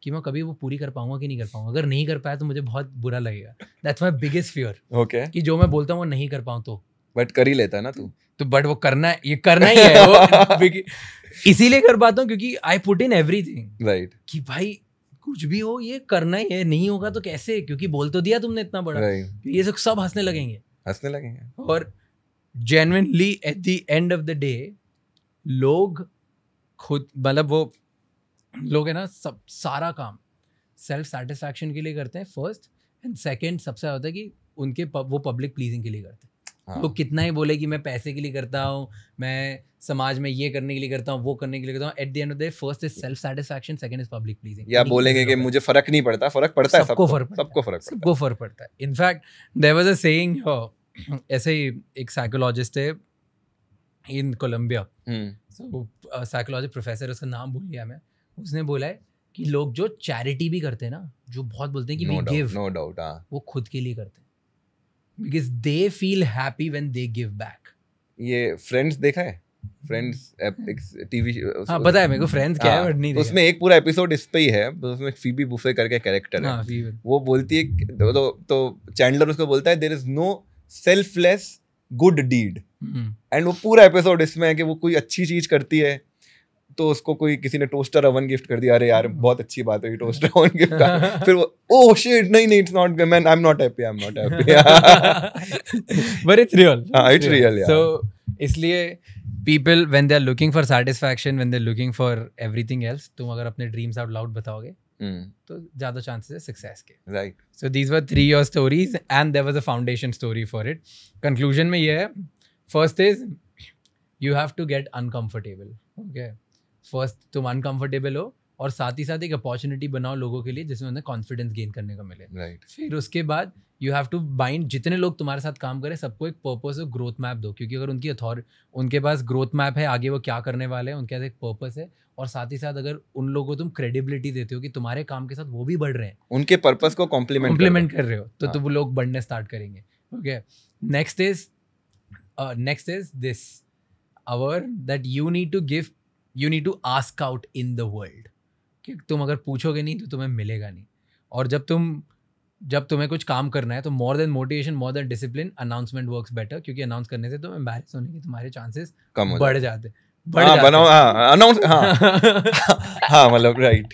कि मैं कभी वो पूरी कर पाऊंगा कि नहीं कर पाऊंगा अगर नहीं कर पाया तो मुझे बहुत बुरा लगेगा that's my biggest fear okay कि जो मैं बोलता हूँ वो नहीं कर पाऊँ तो बट कर ही लेता है ना तू तो बट वो करना ये करना ही है वो इसीलिए कर पाता हूँ क्योंकि I put in everything right कि भाई कुछ भी हो ये करना ही है नहीं होगा तो कैसे क्योंकि बोल तो दिया तुमने इतना बड़ा right. तो ये सब सब हंसने लगेंगे हंसने लगेंगे और genuinely at the end of the day लोग खुद मतलब वो लोग है ना सब सारा काम सेल्फ सेटिस्फैक्शन के लिए करते हैं फर्स्ट एंड सेकेंड सबसे होता है कि उनके प, वो पब्लिक प्लीजिंग के लिए करते हैं हाँ. तो कितना ही बोले कि मैं पैसे के लिए करता हूँ मैं समाज में ये करने के लिए करता हूँ वो करने के लिए करता हूँ at the end of the first is self satisfaction second is public pleasing या बोलेंगे कि मुझे फर्क नहीं पड़ता फर्क पड़ता है सबको फर्क सबको फर्क सबको फर्क पड़ता है in fact there was a saying ऐसे ही एक साइकोलॉजिस्ट है इन कोलम्बिया वो साइकोलॉजी प्रोफेसर उसका नाम भूल गया मैं उसने बोला है कि लोग जो चैरिटी भी करते हैं ना जो बहुत बोलते हैं कि no we no doubt, doubt हाँ। वो खुद के लिए करते हैं because they feel happy when they give back ये फ्रेंड्स देखा है फ्रेंड्स टीवी hmm. हाँ पता है मेरे को फ्रेंड्स क्या है बट हाँ। नहीं उसमें एक पूरा एपिसोड इस पे ही है तो उसमें फीबी बुफे करके कैरेक्टर है हाँ, वो बोलती है तो तो चैंडलर तो उसको बोलता है there is no selfless good deed and वो पूरा एपिसोड इसमें है कि वो कोई अच्छी चीज करती है तो उसको कोई किसी ने टोस्टर अवन गिफ्ट कर दिया अरे यार mm-hmm. बहुत अच्छी बात है टोस्टर अवन गिफ्ट का फिर वो ओह oh, शिट नहीं नहीं it's not man I am not happy I am not happy but it's real हां इट्स रियल यार सो इसलिए people when they are looking for satisfaction when they are looking for everything else तुम अगर अपने dreams out loud बताओगे Hmm. तो ज्यादा chances है सक्सेस के right so these were three your stories and there was a foundation story for it conclusion में ये है first is you have to get uncomfortable okay first तुम uncomfortable हो और साथ ही साथ एक अपॉर्चुनिटी बनाओ लोगों के लिए जिसमें उन्हें कॉन्फिडेंस गेन करने का मिले right. फिर उसके बाद यू हैव टू बाइंड जितने लोग तुम्हारे साथ काम करें सबको एक पर्पस और ग्रोथ मैप दो क्योंकि अगर उनकी अथॉर उनके पास ग्रोथ मैप है आगे वो क्या करने वाले हैं उनके पास एक पर्पस है और साथ ही साथ अगर उन लोगों को तुम क्रेडिबिलिटी देते हो कि तुम्हारे काम के साथ वो भी बढ़ रहे हैं उनके पर्पज को कॉम्प्लीमेंट कॉम्प्लीमेंट कर रहे हो तो, हाँ. तो वो लोग बढ़ने स्टार्ट करेंगे okay next is next is this hour that you need to give you need to ask out in the world कि तुम अगर पूछोगे नहीं तो तुम्हें मिलेगा नहीं और जब तुम जब तुम्हें कुछ काम करना है तो more than motivation more than discipline announcement works better क्योंकि अनाउंस करने से तुम तो एम्बेरस होने के तुम्हारे चांसेस बढ़ जाते हैं हाँ, बनाओ अनाउंस हाँ हाँ।, हाँ मतलब राइट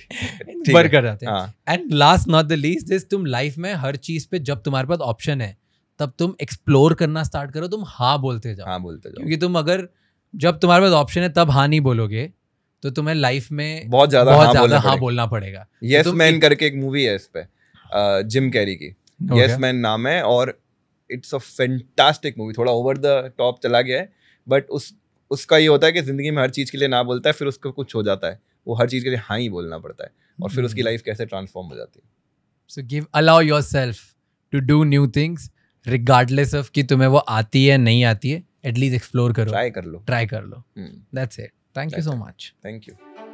बढ़ कर जाते हैं and last not the least this तुम लाइफ में हर चीज पे जब तुम्हारे पास ऑप्शन है तब तुम एक्सप्लोर करना स्टार्ट करो तुम हाँ बोलते जाओ हाँ बोलते जाओ क्योंकि तुम अगर जब तुम्हारे पास ऑप्शन है तब हाँ नहीं बोलोगे तो तुम्हें लाइफ में बहुत ज्यादा हाँ, हाँ बोलना पड़ेगा यस तो मैन करके एक मूवी है इस पे जिम कैरी की यस मैन नाम है और इट्स अ फैंटास्टिक मूवी थोड़ा ओवर द टॉप चला गया है बट उस उसका ये होता है कि ज़िंदगी में हर चीज़ के लिए ना बोलता है फिर उसको कुछ हो जाता है वो हर चीज़ के लिए हाँ ही बोलना पड़ता है और फिर उसकी लाइफ हम्म। कैसे ट्रांसफॉर्म हो जाती है so give allow yourself to do new things regardless of कि तुम्हें वो आती है नहीं आती है एटलीस्ट एक्सप्लोर करो ट्राई कर लो ट्राई कर लो that's it thank you so much thank you